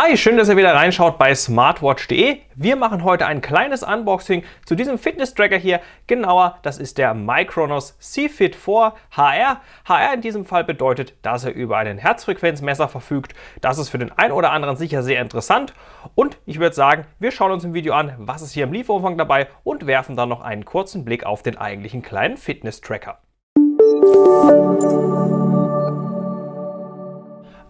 Hi, schön, dass ihr wieder reinschaut bei smartwatch.de. Wir machen heute ein kleines Unboxing zu diesem Fitness-Tracker hier. Genauer, das ist der Micronos C-Fit 4 HR. HR in diesem Fall bedeutet, dass er über einen Herzfrequenzmesser verfügt. Das ist für den einen oder anderen sicher sehr interessant. Und ich würde sagen, wir schauen uns im Video an, was ist hier im Lieferumfang dabei und werfen dann noch einen kurzen Blick auf den eigentlichen kleinen Fitness-Tracker.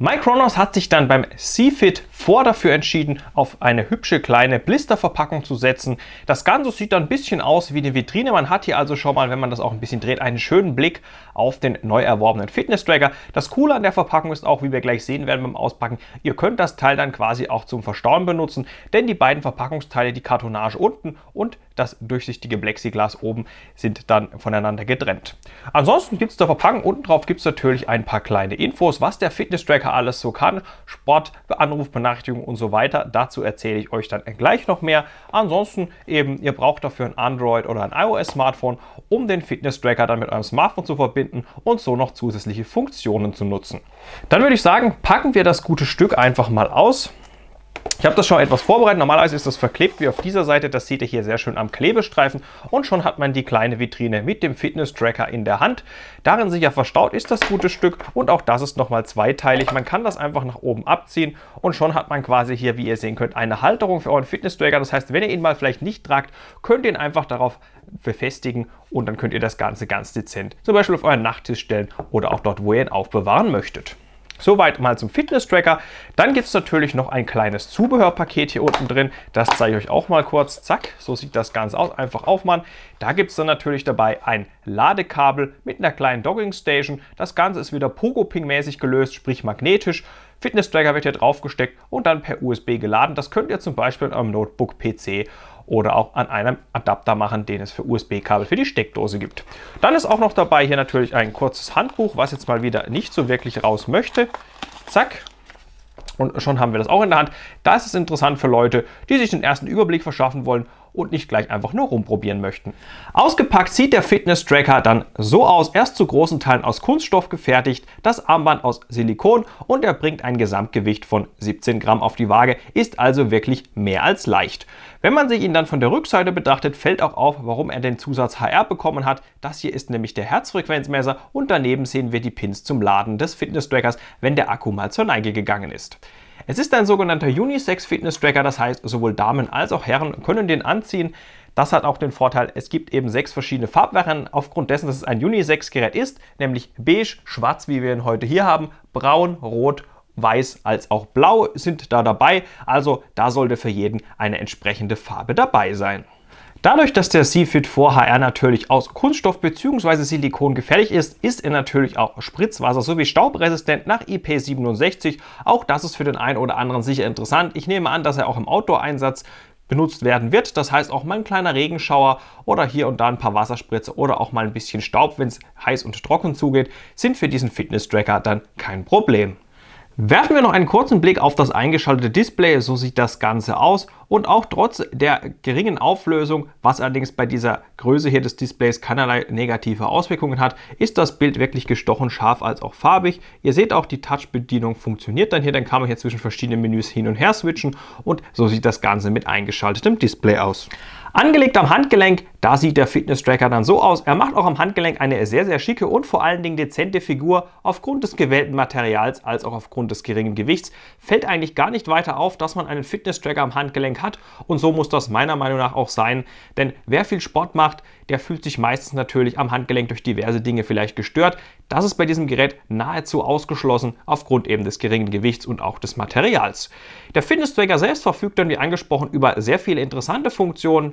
Micronos hat sich dann beim C-Fit 4 dafür entschieden, auf eine hübsche kleine Blisterverpackung zu setzen. Das Ganze sieht dann ein bisschen aus wie eine Vitrine. Man hat hier also schon mal, wenn man das auch ein bisschen dreht, einen schönen Blick auf den neu erworbenen Fitness-Tracker. Das Coole an der Verpackung ist auch, wie wir gleich sehen werden beim Auspacken, ihr könnt das Teil dann quasi auch zum Verstauen benutzen, denn die beiden Verpackungsteile, die Kartonage unten und das durchsichtige Plexiglas oben sind dann voneinander getrennt. Ansonsten gibt es zur Verpackung unten drauf gibt es natürlich ein paar kleine Infos, was der Fitness-Tracker alles so kann. Sport, Anruf, Anrufbenachrichtigung und so weiter. Dazu erzähle ich euch dann gleich noch mehr. Ansonsten eben, ihr braucht dafür ein Android oder ein iOS-Smartphone, um den Fitness-Tracker dann mit eurem Smartphone zu verbinden und so noch zusätzliche Funktionen zu nutzen. Dann würde ich sagen, packen wir das gute Stück einfach mal aus. Ich habe das schon etwas vorbereitet. Normalerweise ist das verklebt wie auf dieser Seite. Das seht ihr hier sehr schön am Klebestreifen. Und schon hat man die kleine Vitrine mit dem Fitness-Tracker in der Hand. Darin sicher verstaut ist das gute Stück. Und auch das ist nochmal zweiteilig. Man kann das einfach nach oben abziehen. Und schon hat man quasi hier, wie ihr sehen könnt, eine Halterung für euren Fitness-Tracker. Das heißt, wenn ihr ihn mal vielleicht nicht tragt, könnt ihr ihn einfach darauf befestigen. Und dann könnt ihr das Ganze ganz dezent zum Beispiel auf euren Nachttisch stellen oder auch dort, wo ihr ihn aufbewahren möchtet. Soweit mal zum Fitness-Tracker. Dann gibt es natürlich noch ein kleines Zubehörpaket hier unten drin. Das zeige ich euch auch mal kurz. Zack, so sieht das Ganze aus. Einfach aufmachen. Da gibt es dann natürlich dabei ein Ladekabel mit einer kleinen Dogging-Station. Das Ganze ist wieder Pogo-Ping-mäßig gelöst, sprich magnetisch. Fitness-Tracker wird hier draufgesteckt und dann per USB geladen. Das könnt ihr zum Beispiel an eurem Notebook-PC oder auch an einem Adapter machen, den es für USB-Kabel für die Steckdose gibt. Dann ist auch noch dabei hier natürlich ein kurzes Handbuch, was jetzt mal wieder nicht so wirklich raus möchte. Zack, und schon haben wir das auch in der Hand. Das ist interessant für Leute, die sich den ersten Überblick verschaffen wollen und nicht gleich einfach nur rumprobieren möchten. Ausgepackt sieht der Fitness-Tracker dann so aus, erst zu großen Teilen aus Kunststoff gefertigt, das Armband aus Silikon und er bringt ein Gesamtgewicht von 17 Gramm auf die Waage, ist also wirklich mehr als leicht. Wenn man sich ihn dann von der Rückseite betrachtet, fällt auch auf, warum er den Zusatz HR bekommen hat. Das hier ist nämlich der Herzfrequenzmesser und daneben sehen wir die Pins zum Laden des Fitness-Trackers, wenn der Akku mal zur Neige gegangen ist. Es ist ein sogenannter Unisex-Fitness-Tracker, das heißt, sowohl Damen als auch Herren können den anziehen. Das hat auch den Vorteil, es gibt eben sechs verschiedene Farbvarianten, aufgrund dessen, dass es ein Unisex-Gerät ist, nämlich beige, schwarz, wie wir ihn heute hier haben, braun, rot, weiß als auch blau sind da dabei. Also da sollte für jeden eine entsprechende Farbe dabei sein. Dadurch, dass der Seafit 4 HR natürlich aus Kunststoff bzw. Silikon gefährlich ist, ist er natürlich auch Spritzwasser sowie staubresistent nach IP67. Auch das ist für den einen oder anderen sicher interessant. Ich nehme an, dass er auch im Outdoor-Einsatz benutzt werden wird. Das heißt auch mal ein kleiner Regenschauer oder hier und da ein paar Wasserspritze oder auch mal ein bisschen Staub, wenn es heiß und trocken zugeht, sind für diesen Fitness-Tracker dann kein Problem. Werfen wir noch einen kurzen Blick auf das eingeschaltete Display, so sieht das Ganze aus und auch trotz der geringen Auflösung, was allerdings bei dieser Größe hier des Displays keinerlei negative Auswirkungen hat, ist das Bild wirklich gestochen scharf als auch farbig. Ihr seht auch, die Touch-Bedienung funktioniert dann hier, dann kann man hier zwischen verschiedenen Menüs hin und her switchen und so sieht das Ganze mit eingeschaltetem Display aus. Angelegt am Handgelenk, da sieht der Fitness-Tracker dann so aus. Er macht auch am Handgelenk eine sehr, sehr schicke und vor allen Dingen dezente Figur. Aufgrund des gewählten Materials als auch aufgrund des geringen Gewichts fällt eigentlich gar nicht weiter auf, dass man einen Fitness-Tracker am Handgelenk hat. Und so muss das meiner Meinung nach auch sein. Denn wer viel Sport macht, der fühlt sich meistens natürlich am Handgelenk durch diverse Dinge vielleicht gestört. Das ist bei diesem Gerät nahezu ausgeschlossen, aufgrund eben des geringen Gewichts und auch des Materials. Der Fitness-Tracker selbst verfügt dann, wie angesprochen, über sehr viele interessante Funktionen.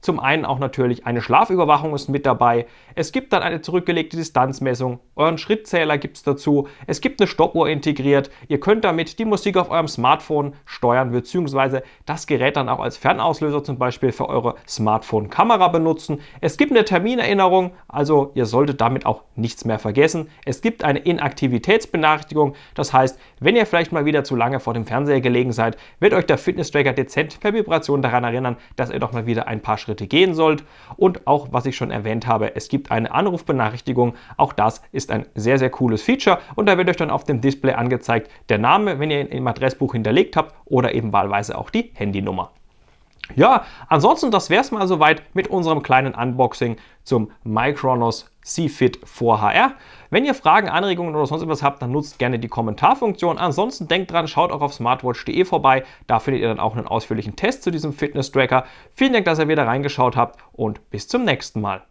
Zum einen auch natürlich eine Schlafüberwachung ist mit dabei. Es gibt dann eine zurückgelegte Distanzmessung. Euren Schrittzähler gibt es dazu. Es gibt eine Stoppuhr integriert. Ihr könnt damit die Musik auf eurem Smartphone steuern bzw. das Gerät dann auch als Fernauslöser zum Beispiel für eure Smartphone-Kamera benutzen. Es gibt eine Terminerinnerung, also ihr solltet damit auch nichts mehr vergessen. Es gibt eine Inaktivitätsbenachrichtigung. Das heißt, wenn ihr vielleicht mal wieder zu lange vor dem Fernseher gelegen seid, wird euch der Fitness-Tracker dezent per Vibration daran erinnern, dass ihr doch mal wieder ein paar Schritte Schritte gehen sollt. Und auch, was ich schon erwähnt habe, es gibt eine Anrufbenachrichtigung. Auch das ist ein sehr, sehr cooles Feature. Und da wird euch dann auf dem Display angezeigt der Name, wenn ihr ihn im Adressbuch hinterlegt habt oder eben wahlweise auch die Handynummer. Ja, ansonsten, das wäre es mal soweit mit unserem kleinen Unboxing zum Micronos C-Fit 4 HR. Wenn ihr Fragen, Anregungen oder sonst etwas habt, dann nutzt gerne die Kommentarfunktion. Ansonsten denkt dran, schaut auch auf smartwatch.de vorbei. Da findet ihr dann auch einen ausführlichen Test zu diesem Fitness-Tracker. Vielen Dank, dass ihr wieder reingeschaut habt und bis zum nächsten Mal.